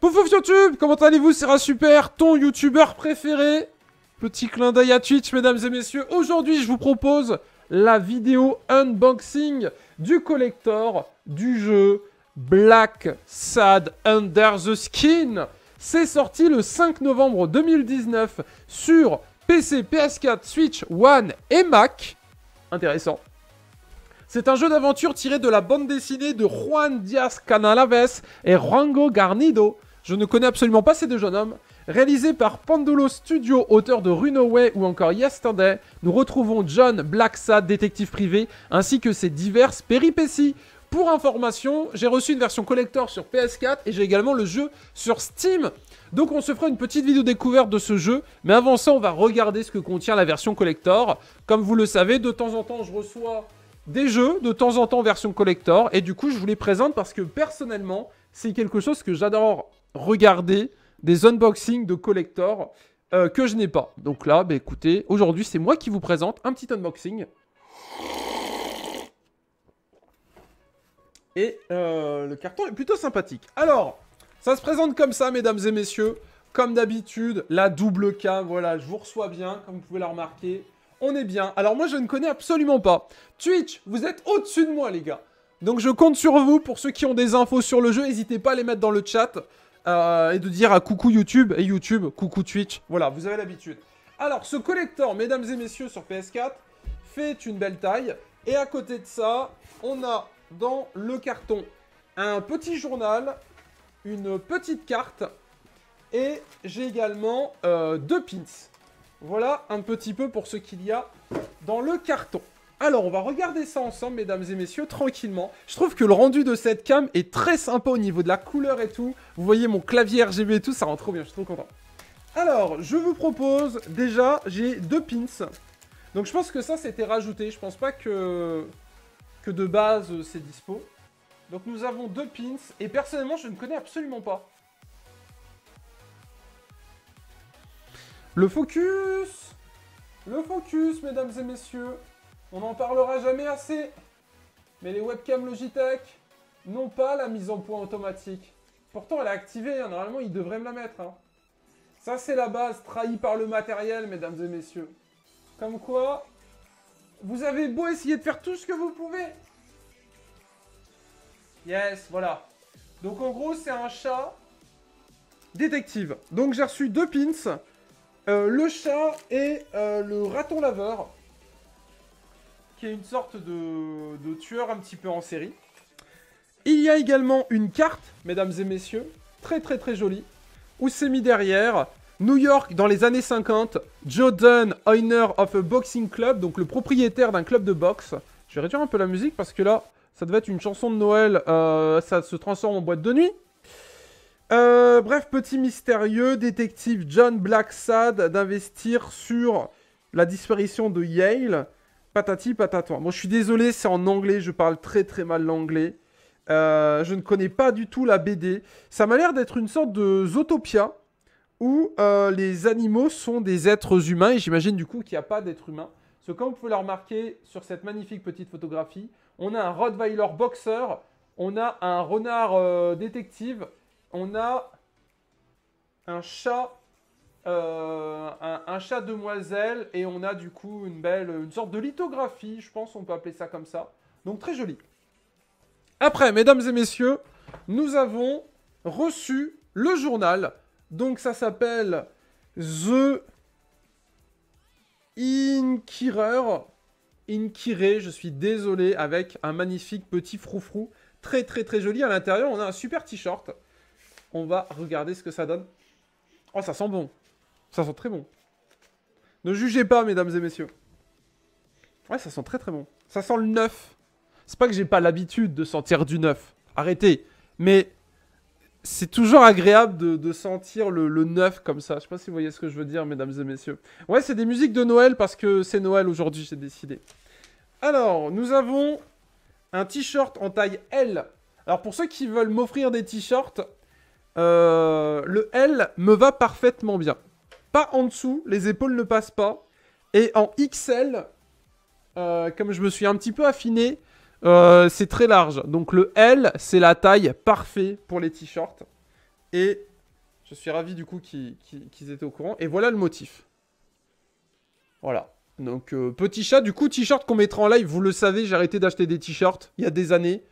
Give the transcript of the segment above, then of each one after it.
Pouf YouTube, comment allez-vous C'est Super, ton youtubeur préféré. Petit clin d'œil à Twitch, mesdames et messieurs. Aujourd'hui, je vous propose la vidéo unboxing du collector du jeu Black Sad Under the Skin. C'est sorti le 5 novembre 2019 sur PC, PS4, Switch, One et Mac. Intéressant. C'est un jeu d'aventure tiré de la bande dessinée de Juan Diaz Canalaves et Rango Garnido. Je ne connais absolument pas ces deux jeunes hommes. Réalisé par Pandolo Studio, auteur de Runaway ou encore Yesterday, nous retrouvons John Blacksad, détective privé, ainsi que ses diverses péripéties. Pour information, j'ai reçu une version collector sur PS4 et j'ai également le jeu sur Steam. Donc on se fera une petite vidéo découverte de ce jeu, mais avant ça on va regarder ce que contient la version collector. Comme vous le savez, de temps en temps je reçois des jeux, de temps en temps version collector, et du coup je vous les présente parce que personnellement c'est quelque chose que j'adore regarder des unboxings de collector euh, que je n'ai pas. Donc là, bah, écoutez, aujourd'hui, c'est moi qui vous présente un petit unboxing. Et euh, le carton est plutôt sympathique. Alors, ça se présente comme ça, mesdames et messieurs. Comme d'habitude, la double cam, voilà, je vous reçois bien, comme vous pouvez la remarquer. On est bien. Alors moi, je ne connais absolument pas. Twitch, vous êtes au-dessus de moi, les gars. Donc je compte sur vous. Pour ceux qui ont des infos sur le jeu, n'hésitez pas à les mettre dans le chat. Euh, et de dire à coucou YouTube et YouTube, coucou Twitch. Voilà, vous avez l'habitude. Alors, ce collector, mesdames et messieurs, sur PS4, fait une belle taille. Et à côté de ça, on a dans le carton un petit journal, une petite carte, et j'ai également euh, deux pins. Voilà un petit peu pour ce qu'il y a dans le carton. Alors, on va regarder ça ensemble, mesdames et messieurs, tranquillement. Je trouve que le rendu de cette cam est très sympa au niveau de la couleur et tout. Vous voyez mon clavier RGB et tout, ça rend trop bien, je suis trop content. Alors, je vous propose, déjà, j'ai deux pins. Donc, je pense que ça, c'était rajouté. Je pense pas que, que de base, euh, c'est dispo. Donc, nous avons deux pins. Et personnellement, je ne connais absolument pas. Le focus Le focus, mesdames et messieurs on n'en parlera jamais assez. Mais les webcams Logitech n'ont pas la mise en point automatique. Pourtant, elle est activée. Hein. Normalement, ils devraient me la mettre. Hein. Ça, c'est la base trahie par le matériel, mesdames et messieurs. Comme quoi, vous avez beau essayer de faire tout ce que vous pouvez. Yes, voilà. Donc, en gros, c'est un chat détective. Donc, j'ai reçu deux pins. Euh, le chat et euh, le raton laveur qui est une sorte de, tueur un petit peu en série. Il y a également une carte, mesdames et messieurs, très très très jolie, où c'est mis derrière New York dans les années 50, Jordan, owner of a boxing club, donc le propriétaire d'un club de boxe. Je vais réduire un peu la musique parce que là, ça devait être une chanson de Noël, euh, ça se transforme en boîte de nuit. Euh, bref, petit mystérieux, détective John Black Blacksad d'investir sur la disparition de Yale Patati patata. Moi, je suis désolé, c'est en anglais, je parle très très mal l'anglais. Euh, je ne connais pas du tout la BD. Ça m'a l'air d'être une sorte de Zootopia où euh, les animaux sont des êtres humains et j'imagine du coup qu'il n'y a pas d'êtres humains. Ce qu'on peut vous pouvez remarquer sur cette magnifique petite photographie, on a un Rottweiler boxeur, on a un renard euh, détective, on a un chat euh, un, un, chat demoiselle et on a du coup une belle, une sorte de lithographie, je pense on peut appeler ça comme ça. Donc très joli. Après, mesdames et messieurs, nous avons reçu le journal. Donc ça s'appelle The Inquirer. Inquirer, je suis désolé, avec un magnifique petit froufrou. Très très très joli. À l'intérieur, on a un super t-shirt. On va regarder ce que ça donne. Oh, ça sent bon. Ça sent très bon. Ne jugez pas, mesdames et messieurs. Ouais, ça sent très très bon. Ça sent le neuf. C'est pas que j'ai pas l'habitude de sentir du neuf. Arrêtez. Mais c'est toujours agréable de, sentir le, neuf comme ça. Je sais pas si vous voyez ce que je veux dire, mesdames et messieurs. Ouais, c'est des musiques de Noël parce que c'est Noël aujourd'hui, j'ai décidé. Alors, nous avons un t-shirt en taille L. Alors, pour ceux qui veulent m'offrir des t-shirts, euh, le L me va parfaitement bien pas en dessous, les épaules ne passent pas. Et en XL, euh, comme je me suis un petit peu affiné, euh, c'est très large. Donc le L, c'est la taille parfaite pour les t-shirts. Et je suis ravi du coup qu'ils étaient au courant. Et voilà le motif. Voilà. Donc euh, petit chat, du coup t-shirt qu'on mettra en live, vous le savez, j'ai arrêté d'acheter des t-shirts il y a des années.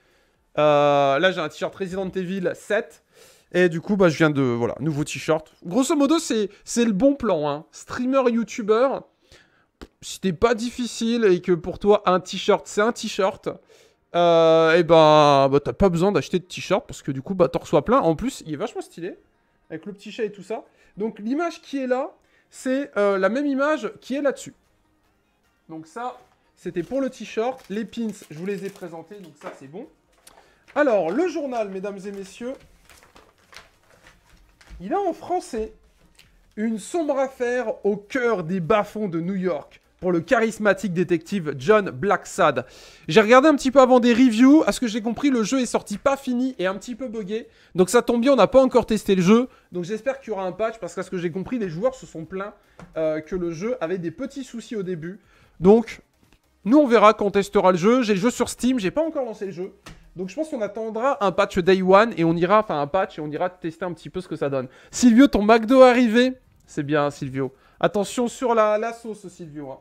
là j'ai un t-shirt Resident Evil 7 et du coup, bah, je viens de. Voilà, nouveau t-shirt. Grosso modo, c'est, le bon plan. Hein. Streamer, youtubeur, si t'es pas difficile et que pour toi, un t-shirt, c'est un t-shirt. Euh, eh et ben, bah, t'as pas besoin d'acheter de t-shirt parce que du coup, bah, t'en reçois plein. En plus, il est vachement stylé avec le petit chat et tout ça. Donc, l'image qui est là, c'est euh, la même image qui est là-dessus. Donc, ça, c'était pour le t-shirt. Les pins, je vous les ai présentés, donc ça, c'est bon. Alors, le journal, mesdames et messieurs, il a en français une sombre affaire au cœur des bas-fonds de New York pour le charismatique détective John Blacksad. J'ai regardé un petit peu avant des reviews, à ce que j'ai compris, le jeu est sorti pas fini et un petit peu buggé. Donc ça tombe bien, on n'a pas encore testé le jeu. Donc j'espère qu'il y aura un patch parce qu'à ce que j'ai compris, les joueurs se sont plaints euh, que le jeu avait des petits soucis au début. Donc nous on verra quand on testera le jeu. J'ai le jeu sur Steam, j'ai pas encore lancé le jeu. Donc je pense qu'on attendra un patch day one et on ira, enfin un patch et on ira tester un petit peu ce que ça donne. Silvio, ton McDo est arrivé C'est bien Silvio. Attention sur la, sauce Silvio. Hein.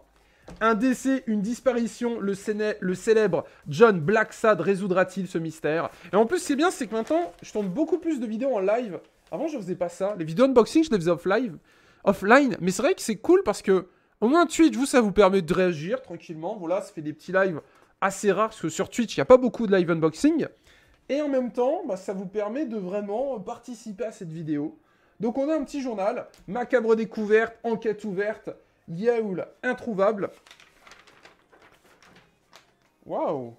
Un décès, une disparition, le, le célèbre John Blacksad résoudra-t-il ce mystère Et en plus, c'est bien, c'est que maintenant, je tourne beaucoup plus de vidéos en live. Avant, je faisais pas ça. Les vidéos unboxing, je les faisais off live, offline. Mais c'est vrai que c'est cool parce que, au moins, Twitch, vous, ça vous permet de réagir tranquillement. Voilà, ça fait des petits lives assez rare, parce que sur Twitch, il n'y a pas beaucoup de live unboxing. Et en même temps, bah, ça vous permet de vraiment participer à cette vidéo. Donc on a un petit journal, macabre découverte, enquête ouverte, Yaoul introuvable. Waouh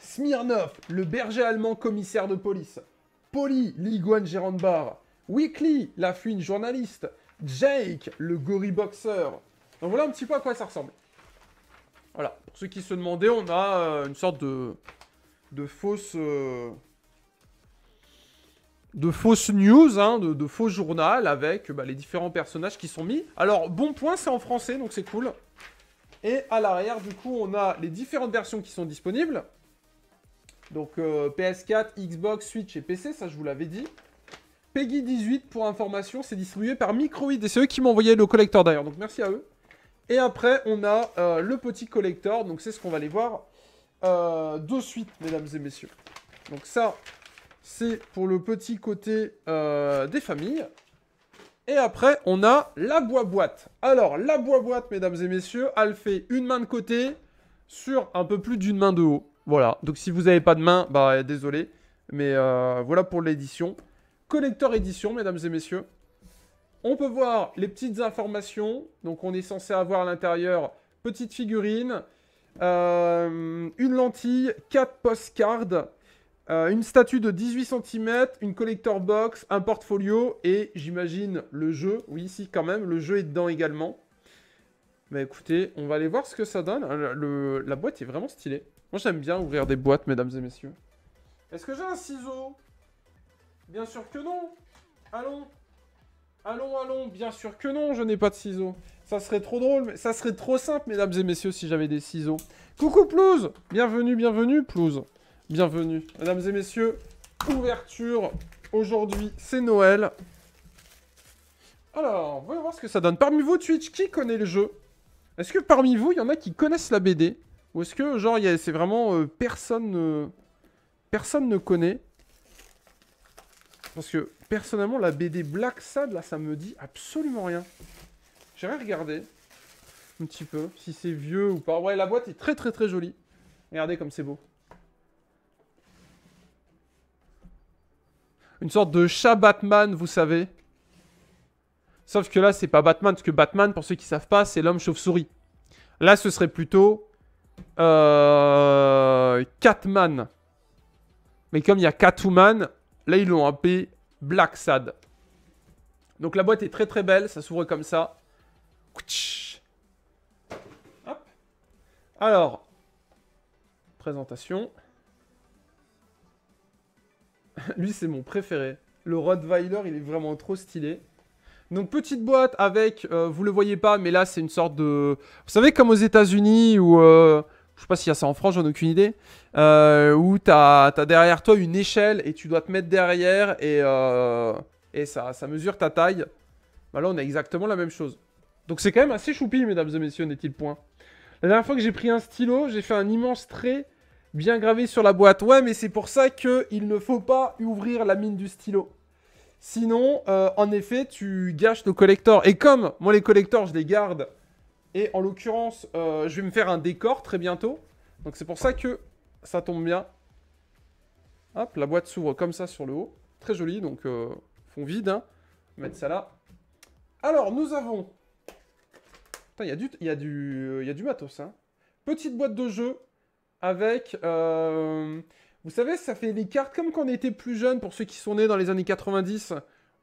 Smirnov, le berger allemand commissaire de police. Polly, l'iguane gérant de bar. Weekly, la fuine journaliste. Jake, le gorille boxeur. Donc voilà un petit peu à quoi ça ressemble. Voilà, pour ceux qui se demandaient, on a euh, une sorte de, fausse... Euh, de news, hein, de, faux journal avec bah, les différents personnages qui sont mis. Alors, bon point, c'est en français, donc c'est cool. Et à l'arrière, du coup, on a les différentes versions qui sont disponibles. Donc euh, PS4, Xbox, Switch et PC, ça je vous l'avais dit. Peggy 18 pour information, c'est distribué par Microïd et c'est eux qui m'ont envoyé le collector d'ailleurs, donc merci à eux. Et après, on a euh, le petit collector. Donc, c'est ce qu'on va aller voir euh, de suite, mesdames et messieurs. Donc, ça, c'est pour le petit côté euh, des familles. Et après, on a la bois-boîte. Alors, la bois-boîte, mesdames et messieurs, elle fait une main de côté sur un peu plus d'une main de haut. Voilà. Donc, si vous n'avez pas de main, bah, désolé. Mais voilà pour l'édition. Collector édition, mesdames et messieurs. On peut voir les petites informations. Donc on est censé avoir à l'intérieur petite figurine, euh, une lentille, quatre postcards, euh, une statue de 18 cm, une collector box, un portfolio et j'imagine le jeu. Oui, si quand même, le jeu est dedans également. Mais bah, écoutez, on va aller voir ce que ça donne. Euh, la boîte est vraiment stylée. Moi j'aime bien ouvrir des boîtes, mesdames et messieurs. Est-ce que j'ai un ciseau Bien sûr que non. Allons Allons, allons, bien sûr que non, je n'ai pas de ciseaux. Ça serait trop drôle, mais ça serait trop simple, mesdames et messieurs, si j'avais des ciseaux. Coucou Plouze Bienvenue, bienvenue Plouze. Bienvenue. Mesdames et messieurs, ouverture. Aujourd'hui, c'est Noël. Alors, voyons voir ce que ça donne. Parmi vous, Twitch, qui connaît le jeu Est-ce que parmi vous, il y en a qui connaissent la BD Ou est-ce que, genre, c'est vraiment euh, personne... Euh, personne ne connaît Parce que Personnellement, la BD Black Sad, là, ça me dit absolument rien. J'aimerais regarder regardé. Un petit peu. Si c'est vieux ou pas. Ouais, la boîte est très très très jolie. Regardez comme c'est beau. Une sorte de chat Batman, vous savez. Sauf que là, c'est pas Batman, parce que Batman, pour ceux qui savent pas, c'est l'homme chauve-souris. Là, ce serait plutôt euh, Catman. Mais comme il y a Catwoman, là, ils l'ont appelé Black Sad. Donc la boîte est très très belle, ça s'ouvre comme ça. Hop. Alors, présentation. Lui c'est mon préféré. Le Rottweiler, il est vraiment trop stylé. Donc petite boîte avec, euh, vous le voyez pas, mais là c'est une sorte de... Vous savez comme aux États-Unis ou je sais pas s'il y a ça en France, j'en ai aucune idée, euh, où tu as, derrière toi une échelle et tu dois te mettre derrière euh, et, ça, ça mesure ta taille. Bah là, on a exactement la même chose. Donc c'est quand même assez choupi, mesdames et messieurs, n'est-il point La dernière fois que j'ai pris un stylo, j'ai fait un immense trait bien gravé sur la boîte. Ouais, mais c'est pour ça qu'il ne faut pas ouvrir la mine du stylo. Sinon, euh, en effet, tu gâches le collector. Et comme moi, les collecteurs, je les garde et en l'occurrence, euh, je vais me faire un décor très bientôt. Donc c'est pour ça que ça tombe bien. Hop, la boîte s'ouvre comme ça sur le haut. Très joli, donc euh, fond vide. Hein. On va mettre ça là. Alors, nous avons... il y, a du, y, euh, y a du matos. Hein. Petite boîte de jeu avec... Vous savez, ça fait des cartes comme quand on était plus jeune, pour ceux qui sont nés dans les années 90,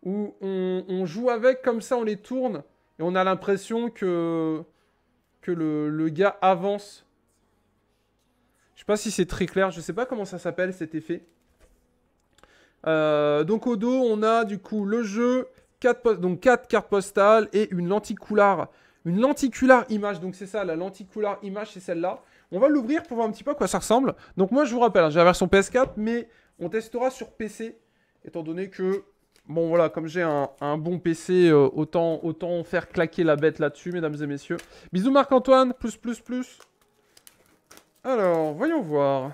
où on joue avec, comme ça on les tourne, et on a l'impression que que le, gars avance. Je sais pas si c'est très clair, je sais pas comment ça s'appelle cet effet. Euh, donc au dos, on a du coup le jeu, donc 4 cartes postales et une lenticulaire Une lenticular image, donc c'est ça, la lenticulaire image, c'est celle-là. On va l'ouvrir pour voir un petit peu à quoi ça ressemble. Donc moi, je vous rappelle, hein, j'ai la version PS4, mais on testera sur PC, étant donné que bon voilà, comme j'ai un, bon PC, euh, autant, autant faire claquer la bête là-dessus, mesdames et messieurs. Bisous Marc-Antoine, plus, plus, plus. Alors, voyons voir.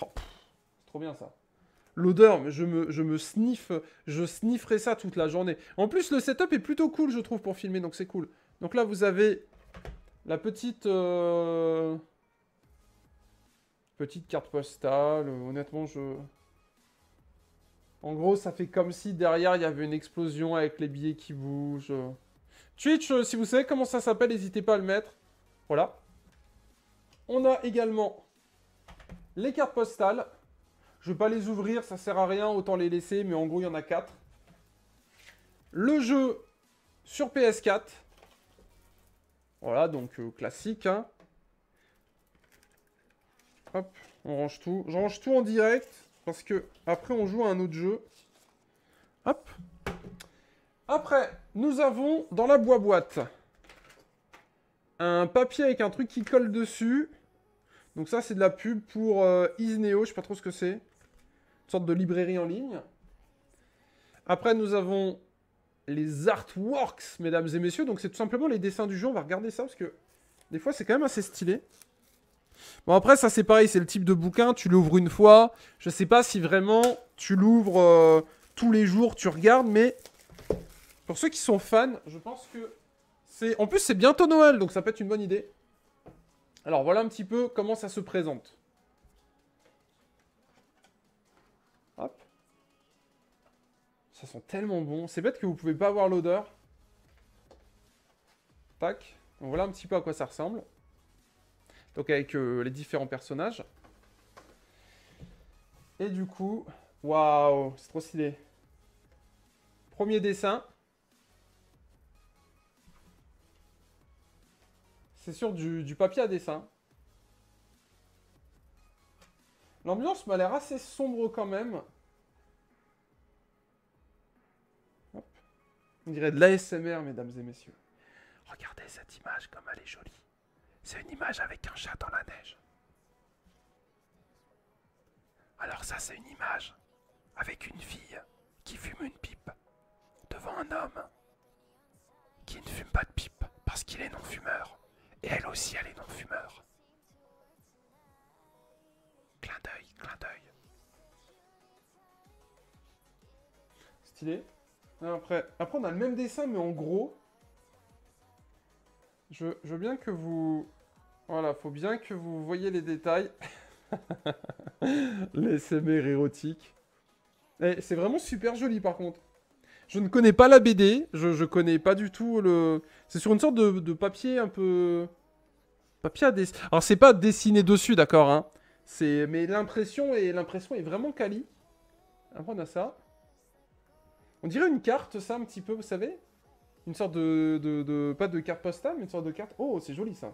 Oh, c'est trop bien ça. L'odeur, je me, je me sniffe, je snifferai ça toute la journée. En plus, le setup est plutôt cool, je trouve, pour filmer, donc c'est cool. Donc là, vous avez la petite... Euh, petite carte postale, euh, honnêtement, je... En gros, ça fait comme si derrière, il y avait une explosion avec les billets qui bougent. Twitch, euh, si vous savez comment ça s'appelle, n'hésitez pas à le mettre. Voilà. On a également les cartes postales. Je ne vais pas les ouvrir, ça sert à rien, autant les laisser, mais en gros, il y en a 4. Le jeu sur PS4. Voilà, donc euh, classique. Hein. Hop, on range tout. Je range tout en direct. Parce que après, on joue à un autre jeu. Hop. Après, nous avons dans la bois boîte un papier avec un truc qui colle dessus. Donc ça, c'est de la pub pour euh, Isneo, je sais pas trop ce que c'est. Une sorte de librairie en ligne. Après, nous avons les artworks, mesdames et messieurs. Donc c'est tout simplement les dessins du jeu. On va regarder ça parce que des fois, c'est quand même assez stylé. Bon, après, ça, c'est pareil, c'est le type de bouquin, tu l'ouvres une fois. Je sais pas si vraiment tu l'ouvres euh, tous les jours, tu regardes, mais pour ceux qui sont fans, je pense que c'est. En plus, c'est bientôt Noël, donc ça peut être une bonne idée. Alors, voilà un petit peu comment ça se présente. Hop. Ça sent tellement bon. C'est bête que vous pouvez pas avoir l'odeur. Tac. Donc, voilà un petit peu à quoi ça ressemble. Donc avec euh, les différents personnages. Et du coup, waouh, c'est trop stylé. Premier dessin. C'est sur du, papier à dessin. L'ambiance m'a l'air assez sombre quand même. On dirait de l'ASMR, mesdames et messieurs. Regardez cette image, comme elle est jolie. C'est une image avec un chat dans la neige. Alors ça c'est une image avec une fille qui fume une pipe devant un homme qui ne fume pas de pipe parce qu'il est non-fumeur. Et elle aussi elle est non-fumeur. Clin d'œil, clin d'œil. Stylé. après, après on a le même dessin mais en gros je, veux bien que vous... Voilà, faut bien que vous voyez les détails. les SMR érotiques. Eh, c'est vraiment super joli par contre. Je ne connais pas la BD, je, connais pas du tout le... C'est sur une sorte de, papier un peu... Papier à dessiner. Alors c'est pas dessiné dessus, d'accord, hein. C'est... Mais l'impression et l'impression est vraiment quali. Après on a ça. On dirait une carte, ça, un petit peu, vous savez une sorte de, Pas de carte postale, mais une sorte de carte. Oh, c'est joli ça.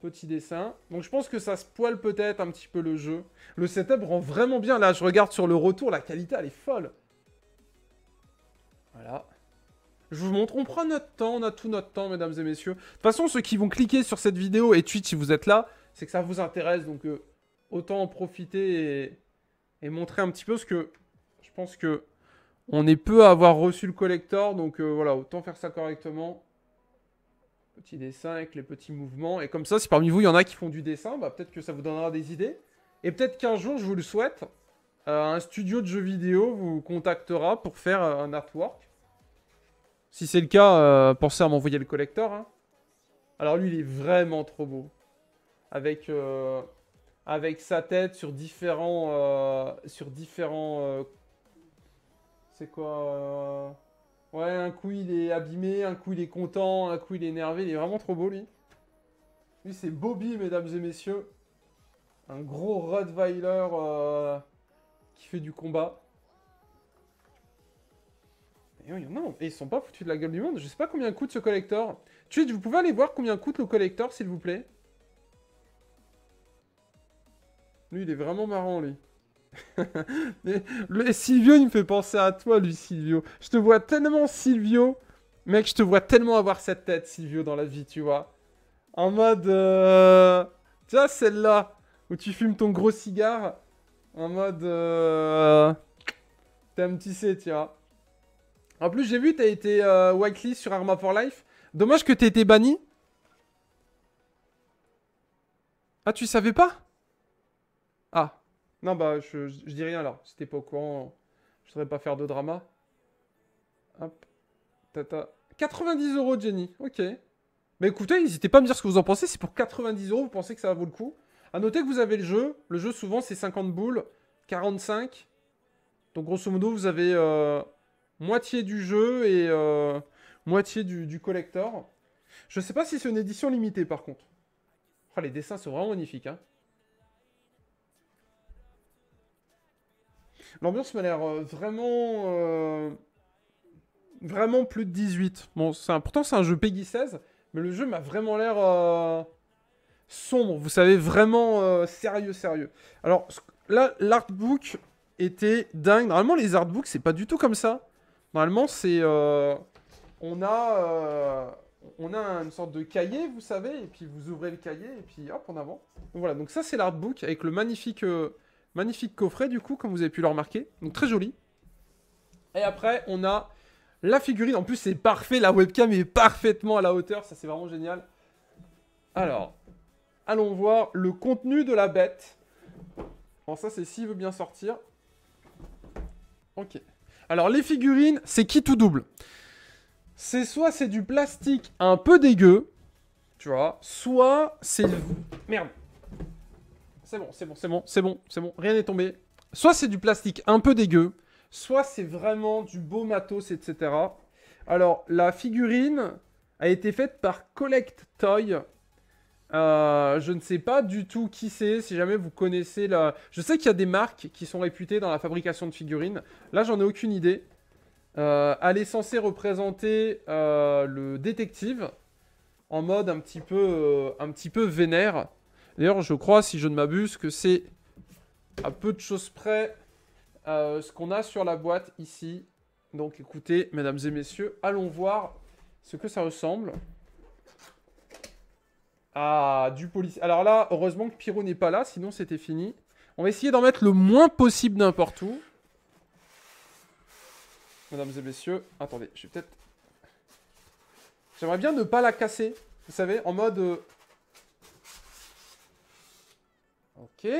Petit dessin. Donc je pense que ça se peut-être un petit peu le jeu. Le setup rend vraiment bien. Là, je regarde sur le retour, la qualité, elle est folle. Voilà. Je vous montre, on prend notre temps, on a tout notre temps, mesdames et messieurs. De toute façon, ceux qui vont cliquer sur cette vidéo et tweet si vous êtes là, c'est que ça vous intéresse. Donc, euh, autant en profiter et, et montrer un petit peu ce que je pense que on est peu à avoir reçu le collector, donc euh, voilà, autant faire ça correctement. Petit dessin avec les petits mouvements. Et comme ça, si parmi vous, il y en a qui font du dessin, bah, peut-être que ça vous donnera des idées. Et peut-être qu'un jour, je vous le souhaite, euh, un studio de jeux vidéo vous contactera pour faire euh, un artwork. Si c'est le cas, pensez à m'envoyer le collector. Hein. Alors lui, il est vraiment trop beau. Avec avec sa tête sur différents, sur différents c'est quoi euh, Ouais, un coup il est abîmé, un coup il est content, un coup il est énervé. Il est vraiment trop beau lui. Lui c'est Bobby, mesdames et messieurs. Un gros Rottweiler euh, qui fait du combat. Non, ils sont pas foutus de la gueule du monde. Je sais pas combien coûte ce collector. Tu vous pouvez aller voir combien coûte le collector, s'il vous plaît Lui, il est vraiment marrant, lui mais, le Silvio, il me fait penser à toi, lui, Silvio. Je te vois tellement, Silvio. Mec, je te vois tellement avoir cette tête, Silvio, dans la vie, tu vois. En mode... Euh... Tu vois, celle-là, où tu fumes ton gros cigare. En mode... Euh... T'as un petit C, tu vois. En plus, j'ai vu, t'as été euh, sur Arma for Life. Dommage que t'aies été banni. Ah, tu savais pas Ah. Non, bah, je, je, dis rien là. c'était pas au courant, je voudrais pas faire de drama. Hop. 90 euros, Jenny. Ok. Mais bah, écoutez, n'hésitez pas à me dire ce que vous en pensez. c'est pour 90 euros, vous pensez que ça vaut le coup. À noter que vous avez le jeu. Le jeu, souvent, c'est 50 boules, 45. Donc, grosso modo, vous avez euh, moitié du jeu et euh, moitié du, collector. Je sais pas si c'est une édition limitée, par contre. Oh, les dessins sont vraiment magnifiques. Hein. L'ambiance m'a l'air euh, vraiment. Euh, vraiment plus de 18. Bon, pourtant, c'est un jeu Peggy 16, mais le jeu m'a vraiment l'air. Euh, sombre, vous savez, vraiment sérieux, sérieux. Alors, là, l'artbook était dingue. Normalement, les artbooks, c'est pas du tout comme ça. Normalement, c'est. on a on a une sorte de cahier, vous savez, et puis vous ouvrez le cahier, et puis hop, en avant. voilà, donc ça c'est l'artbook avec le magnifique Magnifique coffret, du coup, comme vous avez pu le remarquer. Donc, très joli. Et après, on a la figurine. En plus, c'est parfait. La webcam est parfaitement à la hauteur. Ça, c'est vraiment génial. Alors, allons voir le contenu de la bête. Bon, ça, c'est s'il veut bien sortir. Ok. Alors, les figurines, c'est qui tout double C'est soit c'est du plastique un peu dégueu, tu vois, soit c'est... Merde c'est bon, c'est bon, c'est bon, c'est bon, c'est bon, rien n'est tombé. Soit c'est du plastique un peu dégueu, soit c'est vraiment du beau matos, etc. Alors, la figurine a été faite par Collect Toy. Euh, je ne sais pas du tout qui c'est, si jamais vous connaissez la... Je sais qu'il y a des marques qui sont réputées dans la fabrication de figurines. Là, j'en ai aucune idée. Euh, elle est censée représenter euh, le détective en mode un petit peu, un petit peu vénère. D'ailleurs, je crois, si je ne m'abuse, que c'est à peu de choses près euh, ce qu'on a sur la boîte ici. Donc écoutez, mesdames et messieurs, allons voir ce que ça ressemble. Ah, du policier. Alors là, heureusement que Pyro n'est pas là, sinon c'était fini. On va essayer d'en mettre le moins possible n'importe où. Mesdames et messieurs, attendez, je vais peut-être... J'aimerais bien ne pas la casser, vous savez, en mode... Euh, Ok.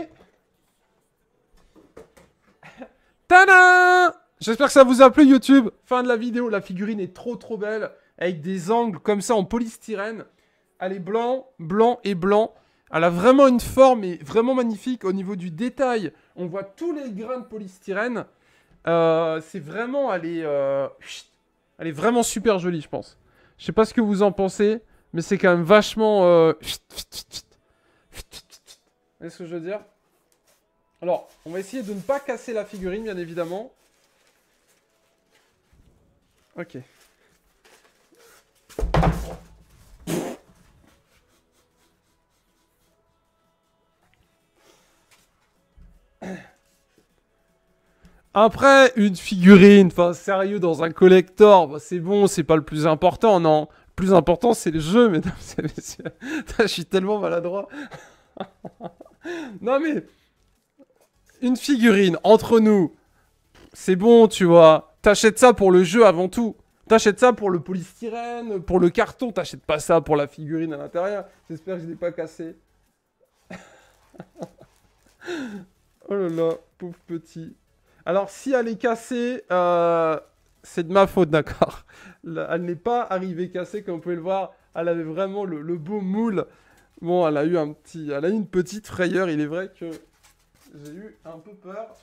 Tadam J'espère que ça vous a plu YouTube. Fin de la vidéo, la figurine est trop trop belle. Avec des angles comme ça en polystyrène. Elle est blanc, blanc et blanc. Elle a vraiment une forme et vraiment magnifique au niveau du détail. On voit tous les grains de polystyrène. Euh, c'est vraiment, elle est, euh, elle est vraiment super jolie, je pense. Je sais pas ce que vous en pensez, mais c'est quand même vachement... Euh, vous voyez ce que je veux dire Alors, on va essayer de ne pas casser la figurine, bien évidemment. Ok. Après, une figurine, enfin sérieux, dans un collector, bah, c'est bon, c'est pas le plus important, non. Le plus important, c'est le jeu, mesdames et messieurs. je suis tellement maladroit. non mais... Une figurine, entre nous, c'est bon, tu vois. T'achètes ça pour le jeu avant tout. T'achètes ça pour le polystyrène, pour le carton. T'achètes pas ça pour la figurine à l'intérieur. J'espère que je n'ai pas cassé. oh là là, pauvre petit. Alors, si elle est cassée, euh, c'est de ma faute, d'accord Elle n'est pas arrivée cassée, comme vous pouvez le voir. Elle avait vraiment le beau moule. Bon, elle a eu un petit, elle a eu une petite frayeur. Il est vrai que j'ai eu un peu peur.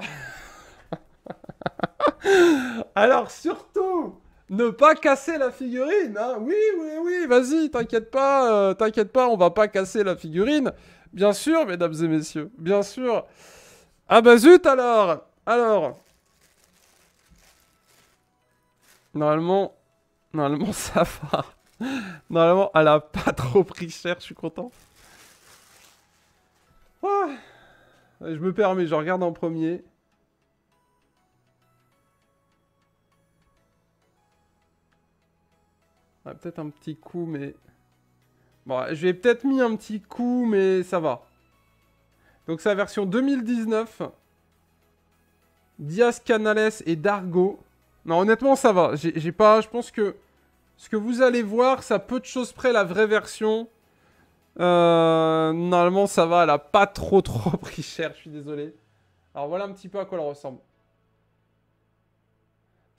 Alors surtout, ne pas casser la figurine. Hein. Oui, oui, oui, vas-y, t'inquiète pas, euh, t'inquiète pas, on va pas casser la figurine. Bien sûr, mesdames et messieurs, bien sûr. Ah bah zut alors Alors Normalement, normalement ça va. Normalement, elle a pas trop pris cher, je suis content. Ah. je me permets, je regarde en premier. Ah, peut-être un petit coup, mais... Bon, je vais peut-être mis un petit coup, mais ça va. Donc sa version 2019. Diaz Canales et Dargo. Non, honnêtement, ça va. J'ai pas... Je pense que... Ce que vous allez voir, ça peu de choses près la vraie version. Euh, normalement, ça va, elle a pas trop trop pris cher, je suis désolé. Alors voilà un petit peu à quoi elle ressemble.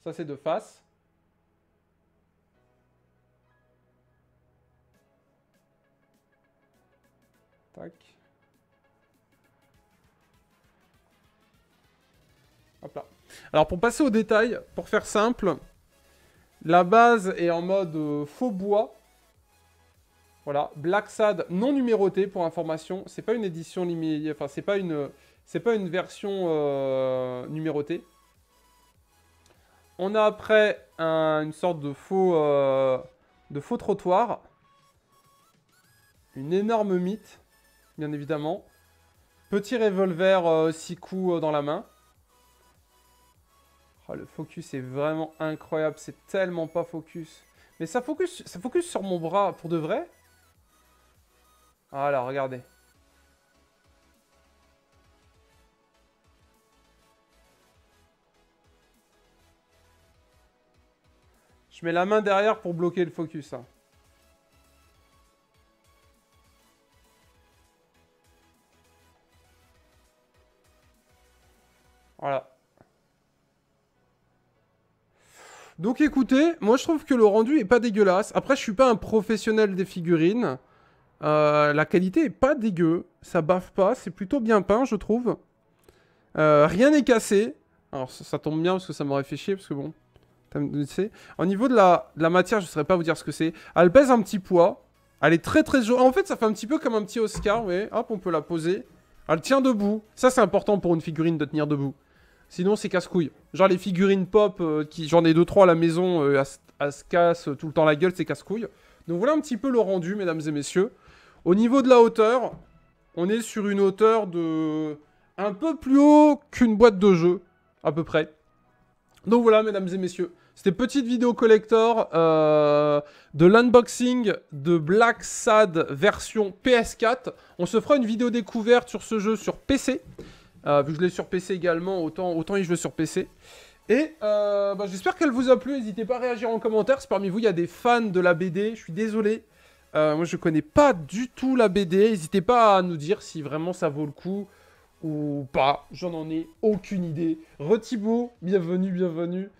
Ça, c'est de face. Tac. Hop là. Alors pour passer au détail, pour faire simple, la base est en mode euh, faux bois. Voilà, Black Sad non numéroté pour information. C'est pas une édition limitée, enfin c'est pas une, c'est pas une version euh, numérotée. On a après une sorte de faux, euh, de faux trottoir. Une énorme mythe, bien évidemment. Petit revolver 6 coups dans la main. Oh, le focus est vraiment incroyable. C'est tellement pas focus. Mais ça focus, ça focus sur mon bras pour de vrai Voilà, regardez. Je mets la main derrière pour bloquer le focus. Hein. Voilà. Donc écoutez, moi je trouve que le rendu est pas dégueulasse. Après, je suis pas un professionnel des figurines. Euh, la qualité est pas dégueu, ça baffe pas, c'est plutôt bien peint, je trouve. Euh, rien n'est cassé. Alors ça, tombe bien parce que ça m'aurait fait chier, parce que bon, tu Au niveau de la, matière, je ne saurais pas vous dire ce que c'est. Elle pèse un petit poids. Elle est très très jolie. En fait, ça fait un petit peu comme un petit Oscar, vous Hop, on peut la poser. Elle tient debout. Ça, c'est important pour une figurine de tenir debout. Sinon, c'est casse-couille. Genre les figurines pop, euh, qui j'en ai deux trois à la maison, euh, à se casse euh, tout le temps la gueule, c'est casse-couille. Donc voilà un petit peu le rendu, mesdames et messieurs. Au niveau de la hauteur, on est sur une hauteur de un peu plus haut qu'une boîte de jeu, à peu près. Donc voilà, mesdames et messieurs, c'était petite vidéo collector de l'unboxing de Black Sad version PS4. On se fera une vidéo découverte sur ce jeu sur PC. Euh, vu que je l'ai sur PC également, autant, autant joue sur PC. Et euh, bah, j'espère qu'elle vous a plu. N'hésitez pas à réagir en commentaire. Si parmi vous, il y a des fans de la BD, je suis désolé. Euh, moi, je connais pas du tout la BD. N'hésitez pas à nous dire si vraiment ça vaut le coup ou pas. J'en en ai aucune idée. Retibo, bienvenue, bienvenue.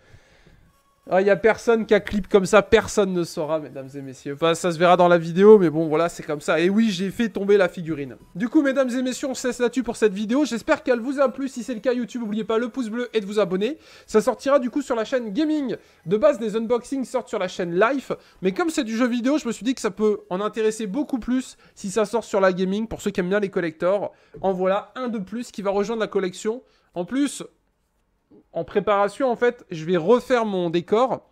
Il ah, n'y a personne qui a clip comme ça, personne ne saura, mesdames et messieurs. Enfin, ça se verra dans la vidéo, mais bon, voilà, c'est comme ça. Et oui, j'ai fait tomber la figurine. Du coup, mesdames et messieurs, on cesse là-dessus pour cette vidéo. J'espère qu'elle vous a plu. Si c'est le cas, YouTube, n'oubliez pas le pouce bleu et de vous abonner. Ça sortira du coup sur la chaîne Gaming. De base, des unboxings sortent sur la chaîne Life, mais comme c'est du jeu vidéo, je me suis dit que ça peut en intéresser beaucoup plus si ça sort sur la Gaming. Pour ceux qui aiment bien les collectors, en voilà un de plus qui va rejoindre la collection. En plus, en préparation, en fait, je vais refaire mon décor.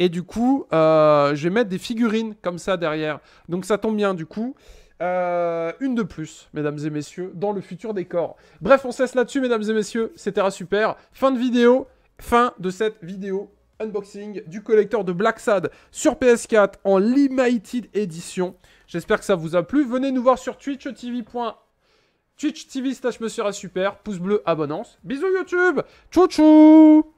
Et du coup, euh, je vais mettre des figurines comme ça derrière. Donc ça tombe bien, du coup. Euh, une de plus, mesdames et messieurs, dans le futur décor. Bref, on cesse là-dessus, mesdames et messieurs. C'était super. Fin de vidéo. Fin de cette vidéo unboxing du collecteur de Black Sad sur PS4 en Limited Edition. J'espère que ça vous a plu. Venez nous voir sur TV. Twitch TV slash Monsieur Super. Pouce bleu, abonnance. Bisous YouTube. Tchou tchou